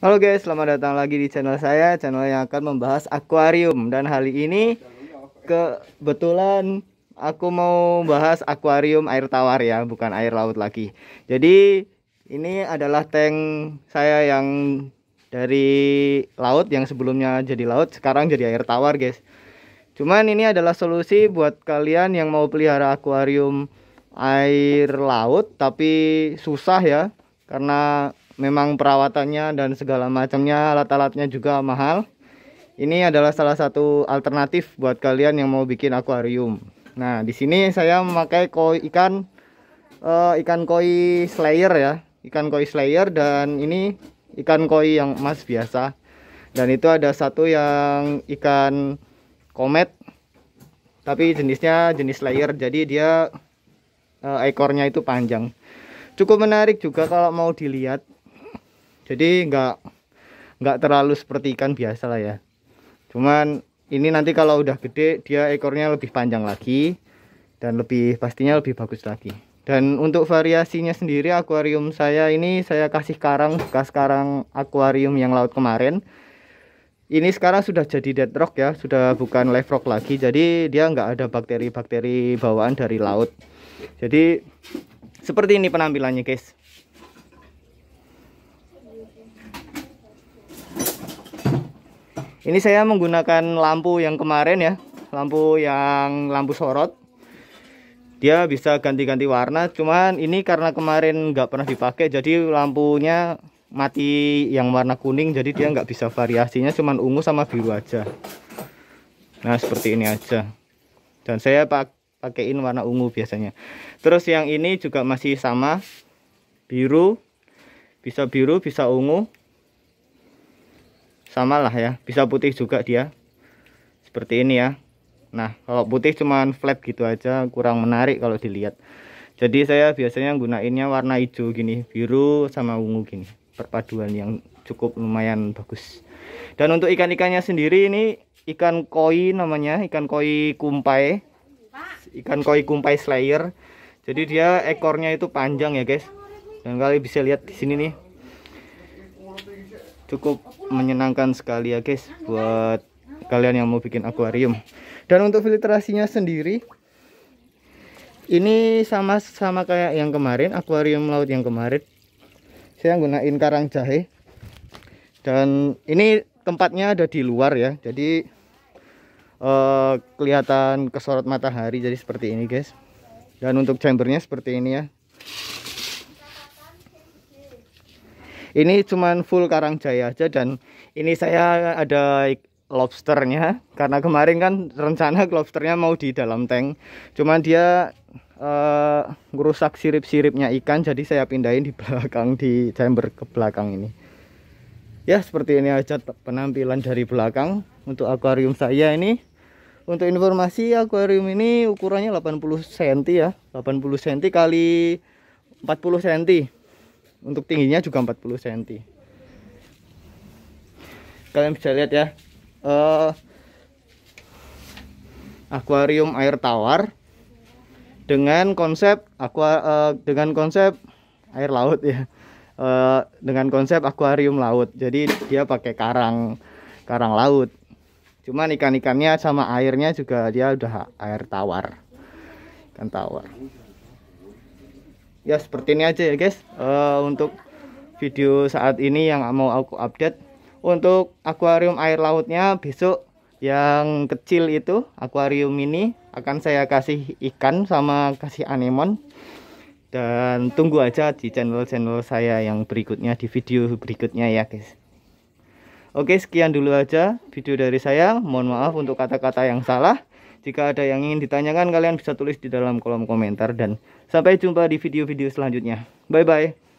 Halo guys, selamat datang lagi di channel saya, channel yang akan membahas akuarium dan hari ini kebetulan aku mau bahas akuarium air tawar ya, bukan air laut lagi. Jadi ini adalah tank saya yang dari laut yang sebelumnya jadi laut, sekarang jadi air tawar guys. Cuman ini adalah solusi buat kalian yang mau pelihara akuarium air laut tapi susah ya karena memang perawatannya dan segala macamnya alat-alatnya juga mahal ini adalah salah satu alternatif buat kalian yang mau bikin akuarium nah di sini saya memakai koi ikan uh, ikan koi slayer ya ikan koi slayer dan ini ikan koi yang emas biasa dan itu ada satu yang ikan komet tapi jenisnya jenis layer jadi dia e, ekornya itu panjang cukup menarik juga kalau mau dilihat jadi nggak nggak terlalu seperti ikan biasa lah ya cuman ini nanti kalau udah gede dia ekornya lebih panjang lagi dan lebih pastinya lebih bagus lagi dan untuk variasinya sendiri akuarium saya ini saya kasih karang bekas karang akuarium yang laut kemarin ini sekarang sudah jadi dead rock ya sudah bukan live rock lagi jadi dia nggak ada bakteri-bakteri bawaan dari laut jadi seperti ini penampilannya guys Ini saya menggunakan lampu yang kemarin ya, lampu yang lampu sorot. Dia bisa ganti-ganti warna, cuman ini karena kemarin nggak pernah dipakai, jadi lampunya mati yang warna kuning, jadi dia nggak bisa variasinya, cuman ungu sama biru aja. Nah seperti ini aja. Dan saya pakai pakaiin warna ungu biasanya. Terus yang ini juga masih sama, biru, bisa biru, bisa ungu, sama lah ya bisa putih juga dia seperti ini ya nah kalau putih cuman flat gitu aja kurang menarik kalau dilihat jadi saya biasanya gunainnya warna hijau gini biru sama ungu gini perpaduan yang cukup lumayan bagus dan untuk ikan-ikannya sendiri ini ikan koi namanya ikan koi kumpai ikan koi kumpai slayer jadi dia ekornya itu panjang ya guys dan kalian bisa lihat di sini nih cukup menyenangkan sekali ya guys buat kalian yang mau bikin akuarium dan untuk filtrasinya sendiri ini sama-sama kayak yang kemarin akuarium laut yang kemarin saya gunain karang jahe dan ini tempatnya ada di luar ya jadi eh, kelihatan kesorot matahari jadi seperti ini guys dan untuk chambernya seperti ini ya ini cuman full karang jaya aja dan ini saya ada lobsternya karena kemarin kan rencana lobsternya mau di dalam tank cuman dia uh, ngerusak sirip-siripnya ikan jadi saya pindahin di belakang di chamber ke belakang ini ya seperti ini aja penampilan dari belakang untuk akuarium saya ini untuk informasi akuarium ini ukurannya 80 cm ya 80 cm kali 40 cm untuk tingginya juga 40 cm kalian bisa lihat ya uh, akuarium air tawar dengan konsep aqua uh, dengan konsep air laut ya uh, dengan konsep akuarium laut jadi dia pakai karang karang laut cuman ikan ikannya sama airnya juga dia udah air tawar ikan tawar ya seperti ini aja ya guys uh, untuk video saat ini yang mau aku update untuk akuarium air lautnya besok yang kecil itu akuarium ini akan saya kasih ikan sama kasih anemon dan tunggu aja di channel-channel saya yang berikutnya di video berikutnya ya guys Oke sekian dulu aja video dari saya mohon maaf untuk kata-kata yang salah jika ada yang ingin ditanyakan, kalian bisa tulis di dalam kolom komentar. Dan sampai jumpa di video-video selanjutnya. Bye-bye.